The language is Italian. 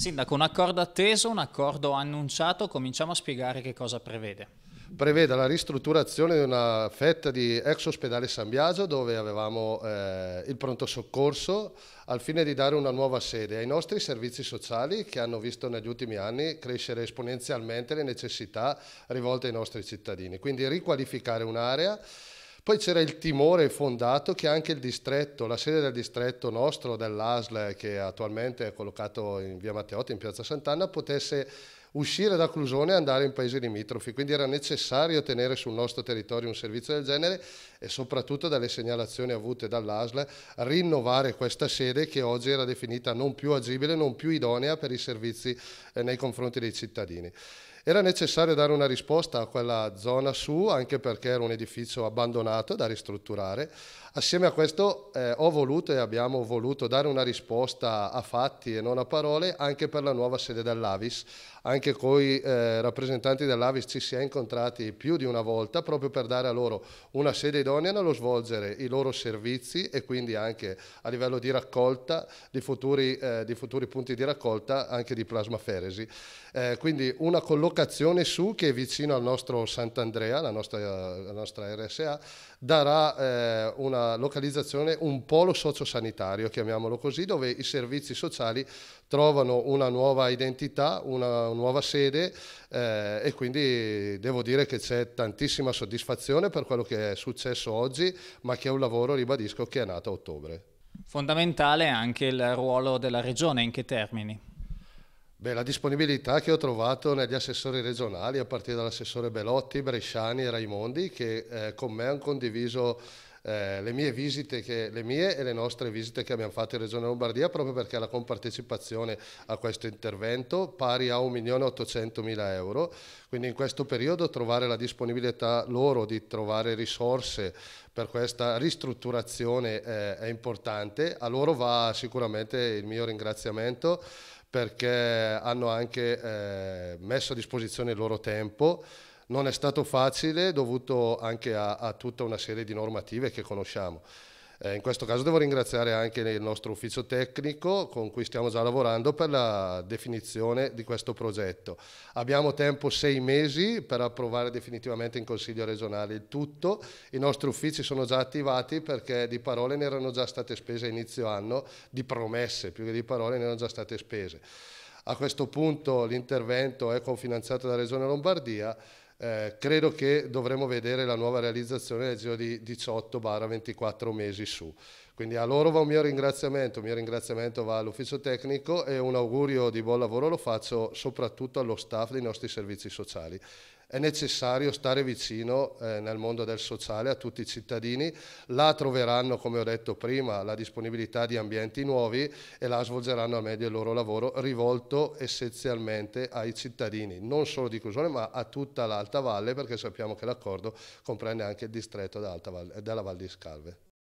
Sindaco, un accordo atteso, un accordo annunciato, cominciamo a spiegare che cosa prevede. Prevede la ristrutturazione di una fetta di ex ospedale San Biagio dove avevamo eh, il pronto soccorso al fine di dare una nuova sede ai nostri servizi sociali che hanno visto negli ultimi anni crescere esponenzialmente le necessità rivolte ai nostri cittadini. Quindi riqualificare un'area poi c'era il timore fondato che anche il distretto, la sede del distretto nostro, dell'ASL, che attualmente è collocato in via Matteotti, in piazza Sant'Anna, potesse uscire da Clusone e andare in paesi limitrofi, quindi era necessario tenere sul nostro territorio un servizio del genere e soprattutto dalle segnalazioni avute dall'ASL rinnovare questa sede che oggi era definita non più agibile, non più idonea per i servizi eh, nei confronti dei cittadini. Era necessario dare una risposta a quella zona su, anche perché era un edificio abbandonato da ristrutturare. Assieme a questo eh, ho voluto e abbiamo voluto dare una risposta a fatti e non a parole anche per la nuova sede dell'Avis. Anche con i eh, rappresentanti dell'Avis ci si è incontrati più di una volta proprio per dare a loro una sede idonea nello svolgere i loro servizi e quindi anche a livello di raccolta di futuri, eh, di futuri punti di raccolta anche di plasmaferesi. Eh, quindi una collocazione locazione su che è vicino al nostro Sant'Andrea, la nostra, la nostra RSA, darà eh, una localizzazione, un polo sociosanitario, chiamiamolo così, dove i servizi sociali trovano una nuova identità, una nuova sede eh, e quindi devo dire che c'è tantissima soddisfazione per quello che è successo oggi, ma che è un lavoro, ribadisco, che è nato a ottobre. Fondamentale anche il ruolo della regione, in che termini? Beh, la disponibilità che ho trovato negli assessori regionali, a partire dall'assessore Belotti, Bresciani e Raimondi, che eh, con me hanno condiviso eh, le, mie visite che, le mie e le nostre visite che abbiamo fatto in Regione Lombardia proprio perché la compartecipazione a questo intervento pari a 1.800.000 euro, quindi in questo periodo trovare la disponibilità loro di trovare risorse per questa ristrutturazione eh, è importante, a loro va sicuramente il mio ringraziamento perché hanno anche eh, messo a disposizione il loro tempo non è stato facile dovuto anche a, a tutta una serie di normative che conosciamo. Eh, in questo caso devo ringraziare anche il nostro ufficio tecnico con cui stiamo già lavorando per la definizione di questo progetto. Abbiamo tempo sei mesi per approvare definitivamente in Consiglio regionale il tutto. I nostri uffici sono già attivati perché di parole ne erano già state spese a inizio anno, di promesse più che di parole ne erano già state spese. A questo punto l'intervento è cofinanziato dalla Regione Lombardia eh, credo che dovremo vedere la nuova realizzazione nel giro di 18-24 mesi su. Quindi a loro va un mio ringraziamento, il mio ringraziamento va all'ufficio tecnico e un augurio di buon lavoro lo faccio soprattutto allo staff dei nostri servizi sociali. È necessario stare vicino eh, nel mondo del sociale a tutti i cittadini, là troveranno, come ho detto prima, la disponibilità di ambienti nuovi e là svolgeranno al meglio il loro lavoro rivolto essenzialmente ai cittadini, non solo di Cusone ma a tutta l'Alta Valle perché sappiamo che l'accordo comprende anche il distretto della Val di Scalve.